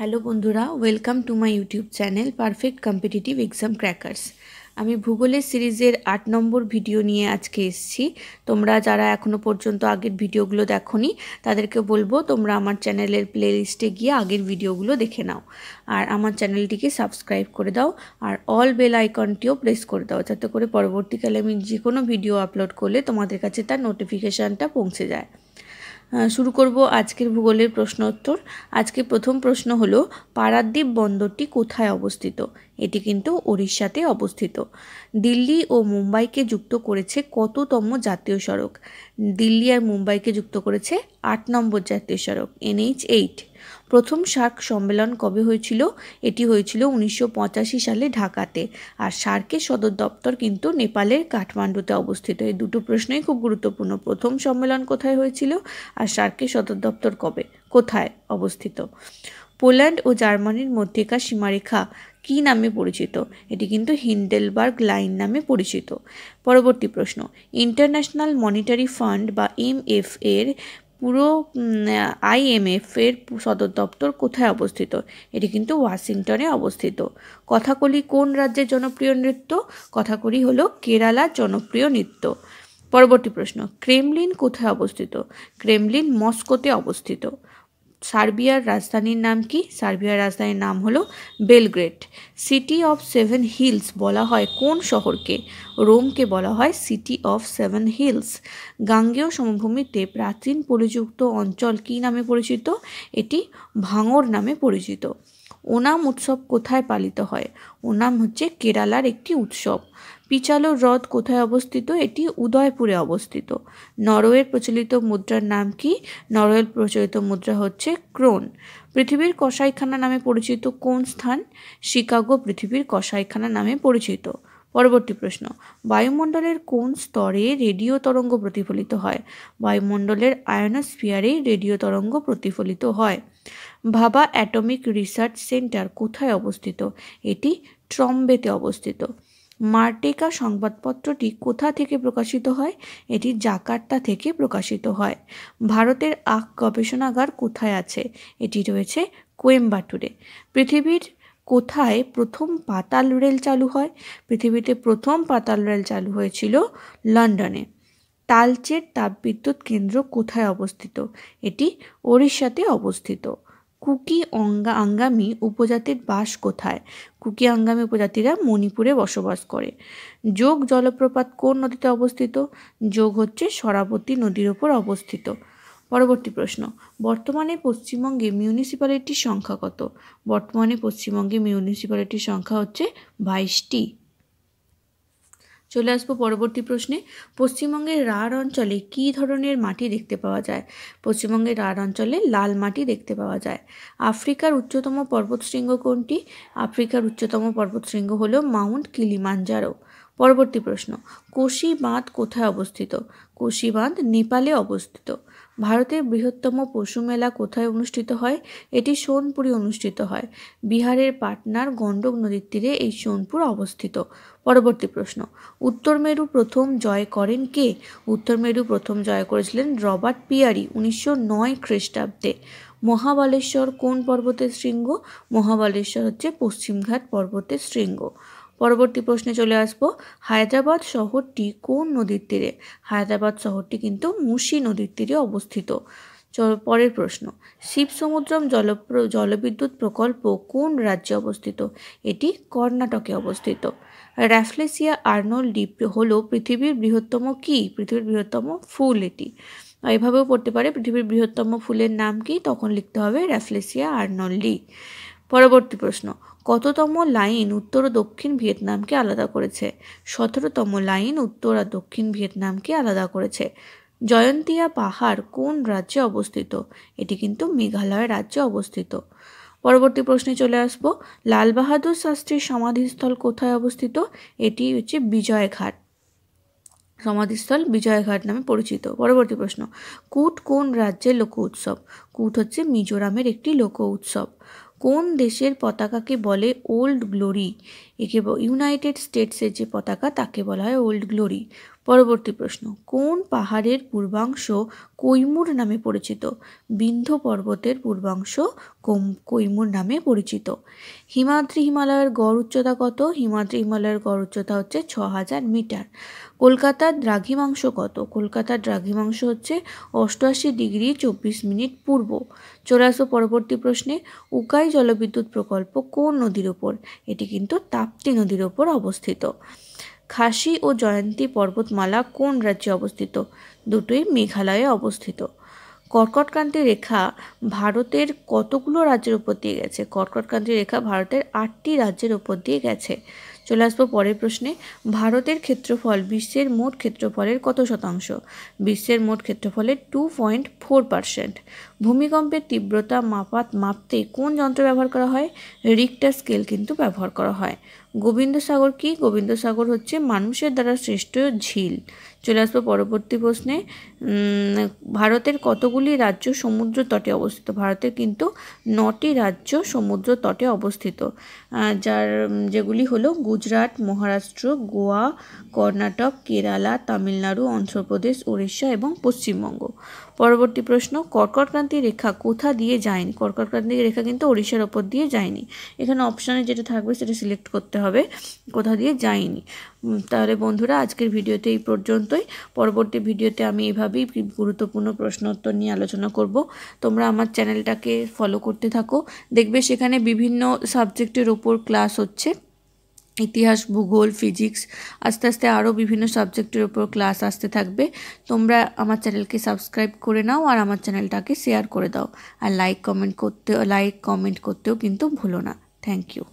hello বন্ধুরা welcome to my YouTube channel perfect competitive exam crackers আমি ভূগোলের সিরিজের আট নম্বর ভিডিও নিয়ে আজকে এসেছি তোমরা যারা এখনো পর্যন্ত আগের ভিডিওগুলো দেখনি তাদেরকে বলবো তোমরা আমার চ্যানেলের প্লেলিস্টে গিয়ে আগের ভিডিওগুলো দেখে নাও আর আমার চ্যানেলটিকে সাবস্ক্রাইব করে দাও আর অল বেল আইকনটিও প্রেস করে দাও যাতে করে পরবর্তীকালে আমি যে কোনো ভিডিও আপলোড করলে তোমাদের কাছে তার নোটিফিকেশানটা পৌঁছে যায় শুরু করব আজকের ভূগোলের প্রশ্ন উত্তর আজকে প্রথম প্রশ্ন হলো পারাদ্বীপ বন্দরটি কোথায় অবস্থিত এটি কিন্তু ওড়িশাতে অবস্থিত দিল্লি ও মুম্বাইকে যুক্ত করেছে কততম জাতীয় সড়ক দিল্লি আর মুম্বাইকে যুক্ত করেছে আট নম্বর জাতীয় সড়ক এনএইচ এইট প্রথম সার্ক সম্মেলন কবে হয়েছিল এটি হয়েছিল উনিশশো সালে ঢাকাতে আর সার্কের সদর দপ্তর কিন্তু নেপালের কাঠমান্ডুতে অবস্থিত এই দুটো প্রশ্নই খুব গুরুত্বপূর্ণ প্রথম সম্মেলন কোথায় হয়েছিল আর সার্কের সদর দপ্তর কবে কোথায় অবস্থিত পোল্যান্ড ও জার্মানির মধ্যেকার সীমারেখা কি নামে পরিচিত এটি কিন্তু হিন্ডেলবার্গ লাইন নামে পরিচিত পরবর্তী প্রশ্ন ইন্টারন্যাশনাল মনিটারি ফান্ড বা এম এর পুরো আইএমএফের সদর দপ্তর কোথায় অবস্থিত এটি কিন্তু ওয়াশিংটনে অবস্থিত কথাকলি কোন রাজ্যের জনপ্রিয় নৃত্য কথাকলি হলো কেরালার জনপ্রিয় নৃত্য পরবর্তী প্রশ্ন ক্রেমলিন কোথায় অবস্থিত ক্রেমলিন মস্কোতে অবস্থিত সার্বিয়ার রাজধানীর নাম কি সার্বিয়ার রাজধানীর নাম হলো Belgrade city of seven hills বলা হয় কোন শহরকে রোমকে বলা হয় সিটি অফ সেভেন হিলস গাঙ্গেয় সমভূমিতে প্রাচীন পরিযুক্ত অঞ্চল কি নামে পরিচিত এটি ভাঙর নামে পরিচিত ওনাম উৎসব কোথায় পালিত হয় ওনাম হচ্ছে কেরালার একটি উৎসব পিচালো হ্রদ কোথায় অবস্থিত এটি উদয়পুরে অবস্থিত নরওয়ের প্রচলিত মুদ্রার নাম কি নরওয়ের প্রচলিত মুদ্রা হচ্ছে ক্রোন পৃথিবীর কসাইখানা নামে পরিচিত কোন স্থান শিকাগো পৃথিবীর কসাইখানা নামে পরিচিত পরবর্তী প্রশ্ন বায়ুমণ্ডলের কোন স্তরে রেডিও তরঙ্গ প্রতিফলিত হয় বায়ুমণ্ডলের আয়নোস্ফিয়ারে রেডিও তরঙ্গ প্রতিফলিত হয় ভাবা অ্যাটমিক রিসার্চ সেন্টার কোথায় অবস্থিত এটি ট্রম্বেতে অবস্থিত মার্টেকা সংবাদপত্রটি কোথা থেকে প্রকাশিত হয় এটি জাকার্তা থেকে প্রকাশিত হয় ভারতের আখ গবেষণাগার কোথায় আছে এটি রয়েছে কোয়েম্বাটুরে পৃথিবীর কোথায় প্রথম পাতাল রেল চালু হয় পৃথিবীতে প্রথম পাতাল রেল চালু হয়েছিল লন্ডনে তালচের তাপবিদ্যুৎ কেন্দ্র কোথায় অবস্থিত এটি ওড়িশাতে অবস্থিত কুকি অঙ্গা আঙ্গামি উপজাতির বাস কোথায় কুকি আঙ্গামি উপজাতিরা মণিপুরে বসবাস করে যোগ জলপ্রপাত কোন নদীতে অবস্থিত যোগ হচ্ছে সরাবতী নদীর ওপর অবস্থিত পরবর্তী প্রশ্ন বর্তমানে পশ্চিমবঙ্গে মিউনিসিপ্যালিটির সংখ্যা কত বর্তমানে পশ্চিমবঙ্গে মিউনিসিপ্যালিটির সংখ্যা হচ্ছে বাইশটি চলে আসবো পরবর্তী প্রশ্নে পশ্চিমবঙ্গের রাঢ় অঞ্চলে কি ধরনের মাটি দেখতে পাওয়া যায় পশ্চিমবঙ্গের রাঢ় অঞ্চলে লাল মাটি দেখতে পাওয়া যায় আফ্রিকার উচ্চতম পর্বতশৃঙ্গ কোনটি আফ্রিকার উচ্চতম পর্বতশৃঙ্গ হল মাউন্ট কিলিমাঞ্জারো পরবর্তী প্রশ্ন কোশি বাঁধ কোথায় অবস্থিত বাঁধ নেপালে অবস্থিত ভারতের বৃহত্তম পশু মেলা কোথায় অনুষ্ঠিত হয় এটি সোনপুরে অনুষ্ঠিত হয় বিহারের পাটনার গণ্ডক নদীর তীরে এই সোনপুর অবস্থিত পরবর্তী প্রশ্ন উত্তর মেরু প্রথম জয় করেন কে উত্তর মেরু প্রথম জয় করেছিলেন রবার্ট পিয়ারি উনিশশো নয় খ্রিস্টাব্দে মহাবালেশ্বর কোন পর্বতের শৃঙ্গ মহাবালেশ্বর হচ্ছে পশ্চিমঘাট পর্বতের শৃঙ্গ পরবর্তী প্রশ্নে চলে আসব হায়দ্রাবাদ শহরটি কোন নদীর তীরে হায়দ্রাবাদ শহরটি কিন্তু মুশি নদীর তীরে অবস্থিত পরের প্রশ্ন শিবসমুদ্রম জল জলবিদ্যুৎ প্রকল্প কোন রাজ্যে অবস্থিত এটি কর্ণাটকে অবস্থিত র্যাফলেসিয়া আর্নল ডিপ হল পৃথিবীর বৃহত্তম কি পৃথিবীর বৃহত্তম ফুল এটি এভাবেও পড়তে পারে পৃথিবীর বৃহত্তম ফুলের নাম কি তখন লিখতে হবে র্যাফলেসিয়া আর্নল্ডি পরবর্তী প্রশ্ন কততম লাইন উত্তর ও দক্ষিণ ভিয়েতনামকে আলাদা করেছে সতেরোতম লাইন উত্তর আর দক্ষিণ ভিয়েতনামকে আলাদা করেছে জয়ন্তিয়া পাহাড় কোন রাজ্যে অবস্থিত এটি কিন্তু মেঘালয় রাজ্যে অবস্থিত পরবর্তী প্রশ্নে চলে আসব লাল বাহাদুর শাস্ত্রীর সমাধিস্থল কোথায় অবস্থিত এটি হচ্ছে বিজয়ঘাট সমাধিস্থল বিজয়ঘাট নামে পরিচিত পরবর্তী প্রশ্ন কুট কোন রাজ্যের লোক উৎসব কুট হচ্ছে মিজোরামের একটি লোক উৎসব কোন দেশের পতাকাকে বলে ওল্ড গ্লোরি একে ইউনাইটেড স্টেটসের যে পতাকা তাকে বলা হয় ওল্ড গ্লোরি পরবর্তী প্রশ্ন কোন পাহাড়ের পূর্বাংশ কৈমুর নামে পরিচিত বিন্ধ্য পর্বতের পূর্বাংশ কৈমুর নামে পরিচিত হিমাদ্রি হিমালয়ের গড় উচ্চতা কত হিমাদ্রি হিমালয়ের গড় উচ্চতা হচ্ছে ছ হাজার মিটার কলকাতার দ্রাঘিমাংশ কত কলকাতার দ্রাঘিমাংশ হচ্ছে অষ্টআশি ডিগ্রি চব্বিশ মিনিট পূর্ব চোরাশো পরবর্তী প্রশ্নে উকাই জলবিদ্যুৎ প্রকল্প কোন নদীর ওপর এটি কিন্তু তাপ্তি নদীর ওপর অবস্থিত খাসি ও জয়ন্তী পর্বতমালা কোন রাজ্যে অবস্থিত দুটোই মেঘালয়ে অবস্থিত কর্কটক্রান্তি রেখা ভারতের কতগুলো রাজ্যের উপর দিয়ে গেছে কর্কটক্রান্তি রেখা ভারতের আটটি রাজ্যের উপর দিয়ে গেছে চলে আসবো পরের প্রশ্নে ভারতের ক্ষেত্রফল বিশ্বের মোট ক্ষেত্রফলের কত শতাংশ বিশ্বের মোট ক্ষেত্রফলের টু পয়েন্ট ফোর পারসেন্ট ভূমিকম্পের তীব্রতা মাপাত মাপতে কোন যন্ত্র ব্যবহার করা হয় রিক্টার স্কেল কিন্তু ব্যবহার করা হয় গোবিন্দসাগর কি গোবিন্দসাগর হচ্ছে মানুষের দ্বারা সৃষ্ট ঝিল চলে আসবো পরবর্তী প্রশ্নে ভারতের কতগুলি রাজ্য সমুদ্র তটে অবস্থিত ভারতের কিন্তু নটি রাজ্য সমুদ্র তটে অবস্থিত যার যেগুলি হলো গুজরাট মহারাষ্ট্র গোয়া কর্ণাটক কেরালা তামিলনাড়ু অন্ধ্রপ্রদেশ উড়িষ্যা এবং পশ্চিমবঙ্গ পরবর্তী প্রশ্ন কর্কটক্রান্তি রেখা কোথা দিয়ে যায়নি কর্কটক্রান্তি রেখা কিন্তু ওড়িশার ওপর দিয়ে যায়নি এখানে অপশানে যেটা থাকবে সেটা সিলেক্ট করতে হবে কোথা দিয়ে যায়নি তাহলে বন্ধুরা আজকের ভিডিওতে এই পর্যন্তই পরবর্তী ভিডিওতে আমি এভাবেই গুরুত্বপূর্ণ প্রশ্ন উত্তর নিয়ে আলোচনা করব তোমরা আমার চ্যানেলটাকে ফলো করতে থাকো দেখবে সেখানে বিভিন্ন সাবজেক্টের ওপর ক্লাস হচ্ছে ইতিহাস ভূগোল ফিজিক্স আস্তে আস্তে আরও বিভিন্ন সাবজেক্টের ওপর ক্লাস আসতে থাকবে তোমরা আমার চ্যানেলকে সাবস্ক্রাইব করে নাও আর আমার চ্যানেলটাকে শেয়ার করে দাও আর লাইক কমেন্ট করতে লাইক কমেন্ট করতেও কিন্তু ভুলো না থ্যাংক ইউ